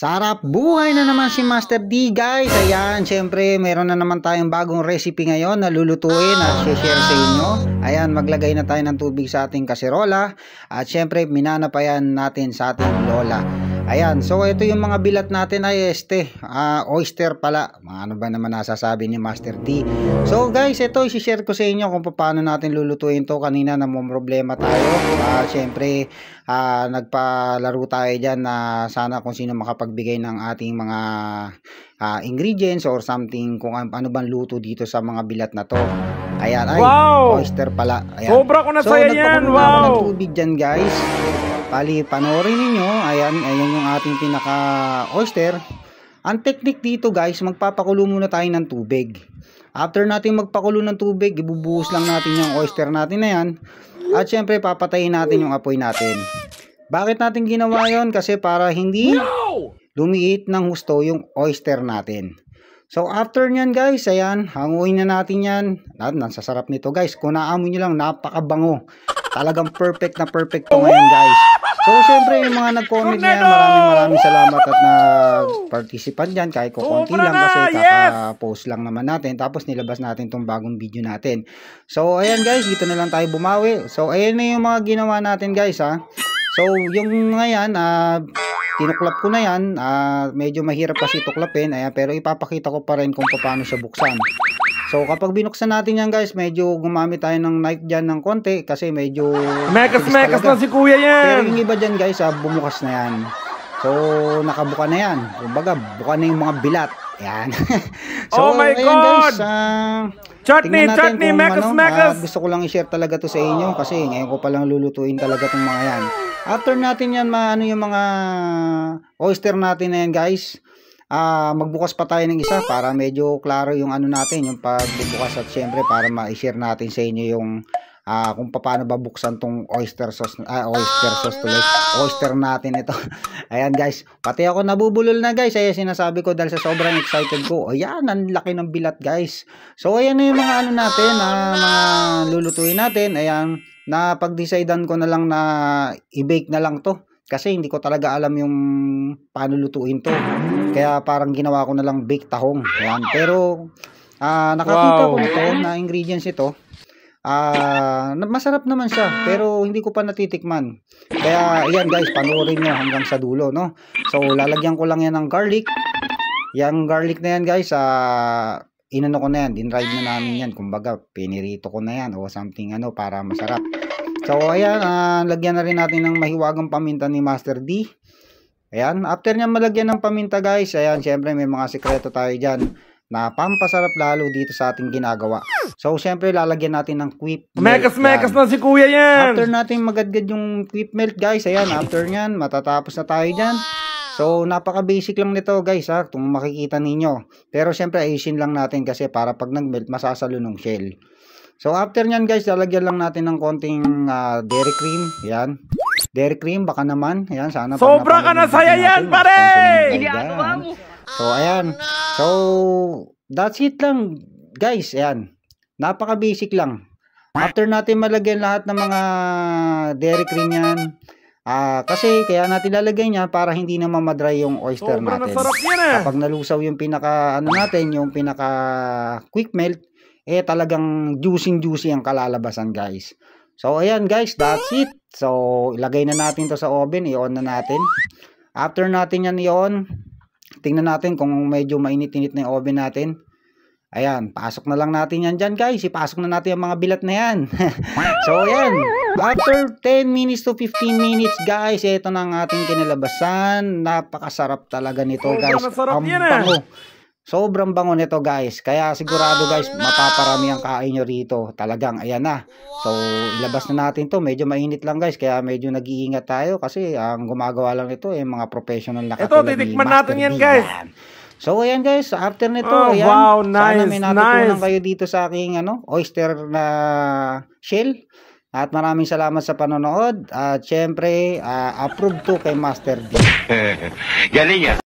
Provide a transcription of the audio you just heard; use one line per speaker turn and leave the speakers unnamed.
Sarap buhay na naman si Master D guys. Ayan, syempre meron na naman tayong bagong recipe ngayon na lulutuin at share sa inyo. Ayan, maglagay na tayo ng tubig sa ating kaserola. At syempre minanapayan natin sa ating lola. Ayan, so hmm. ito yung mga bilat natin ay este, uh, oyster pala. Mga ano ba naman nasasabi ni Master T. So guys, ito i-share ko sa inyo kung paano natin lulutuin to. Kanina na may problema tayo. Uh, ah, Siyempre, uh, ah, nagpalaro tayo dyan na sana kung sino makapagbigay ng ating mga uh, ingredients or something kung ano bang luto dito sa mga bilat na to. Ayan, ay, wow! oyster pala. Ayan. Sobra ko na so, yan. Wow! So, nagpapakulo wow. ng tubig dyan guys. Bali, panoorin ninyo. Ayan, ayan yung ating pinaka oyster. Ang technique dito guys, magpapakulo muna tayo ng tubig. After natin magpakulo ng tubig, ibubuhos lang natin yung oyster natin na yan. At syempre, papatayin natin yung apoy natin. Bakit natin ginawa yon? Kasi para hindi lumiit ng husto yung oyster natin. So after nyan guys, ayan, hanguin na natin yan. Nasasarap nito guys. Kung naamoy nyo lang, napakabango. Talagang perfect na perfect to ngayon guys. So syempre yung mga nag-comment niya, maraming maraming salamat at nag-participant dyan. Kahit ko konti lang kasi kaka-post lang naman natin. Tapos nilabas natin tong bagong video natin. So ayan guys, dito na lang tayo bumawi. So ayan na yung mga ginawa natin guys ha. So yung ngayon, ah... Uh, tinuklap ko na yan uh, medyo mahirap kasi tuklapin ayan, pero ipapakita ko pa rin kung paano siya buksan So kapag binuksan natin yan guys, medyo gumamit tayo ng knife dyan ng konti kasi medyo... Mekas mekas na si kuya yan! Pero yung iba dyan guys, ah, bumukas na yan. So nakabuka na yan. Kumbaga, buka na yung mga bilat. Yan. so, oh my ayun, God! Guys, uh, ah,
chutney, chutney, mekas, ano, mekas! Uh,
gusto ko lang i-share talaga to sa inyo kasi ngayon ko palang lulutuin talaga itong mga yan. After natin yan, maano yung mga oyster natin na yan guys uh, magbukas pa tayo ng isa para medyo klaro yung ano natin, yung pagbubukas at syempre para ma-share natin sa inyo yung uh, kung paano babuksan tong oyster sauce, uh, oyster sauce to tuloy, oyster natin ito. ayan guys, pati ako nabubulol na guys, ayan sinasabi ko dahil sa sobrang excited ko. Ayan, ang laki ng bilat guys. So ayan na yung mga ano natin, na uh, mga lulutuin natin, ayan na pag-decidean ko na lang na i-bake na lang to kasi hindi ko talaga alam yung paano lutuin to. Kaya parang ginawa ko na lang baked tahong. Ayan. Pero uh, nakakita wow. ko nito na ingredients ito. Ah, uh, masarap naman siya, pero hindi ko pa natitikman. Kaya, ayan guys, panoorin niyo hanggang sa dulo, no? So, lalagyan ko lang yan ng garlic. Yang garlic na yan, guys, ah, uh, inano ko na yan, dinrive na namin yan. Kumbaga, pinirito ko na yan o something ano para masarap. So, ayan, uh, lagyan na rin natin ng mahiwagang paminta ni Master D. Ayan, after niya malagyan ng paminta guys, ayan, syempre may mga sikreto tayo dyan na pampasarap lalo dito sa ating ginagawa. So, syempre, lalagyan natin ng quick melt. Mekas, mekas na si kuya yan! After natin magadgad yung quick melt, guys, ayan, after nyan, matatapos na tayo dyan. So, napaka-basic lang nito, guys, ha, kung makikita ninyo. Pero, syempre, ayusin lang natin kasi para pag nag-melt, masasalunong shell. So after nyan guys, lalagyan lang natin ng konting uh, dairy cream. Ayan. Dairy cream, baka naman. Ayan, sana. Sobra ka na saya yan, pare! Ginagawa mo. Ano? So ayan. So that's it lang guys. Ayan. Napaka basic lang. After natin malagyan lahat ng mga dairy cream yan, Ah, uh, kasi kaya natin lalagay niya para hindi na mamadry yung oyster Sobrang natin. Yan, eh. Kapag nalusaw yung pinaka ano natin, yung pinaka quick melt, eh talagang juicing-juicy ang kalalabasan guys. So, ayan guys, that's it. So, ilagay na natin to sa oven, i-on na natin. After natin yan i-on, tingnan natin kung medyo mainit-init na yung oven natin. Ayan, pasok na lang natin yan dyan guys. Ipasok na natin yung mga bilat na yan. so, ayan. After 10 minutes to 15 minutes guys, ito na ang ating kinalabasan. Napakasarap talaga nito oh, guys. Ang eh. bango. Sobrang bango nito guys. Kaya sigurado oh, guys, mapaparami ang kain nyo rito. Talagang, ayan na. So, ilabas na natin to. Medyo mainit lang guys. Kaya medyo nag-iingat tayo. Kasi ang gumagawa lang nito ay eh, mga professional na katulad Ito, titikman natin yan guys. So, ayan guys, after nito, oh, ayan. Wow, nice, Sana may natutunan nice. kayo dito sa aking ano, oyster na shell. At maraming salamat sa panonood. At syempre, uh, ah, approved to kay Master D. Galing yan.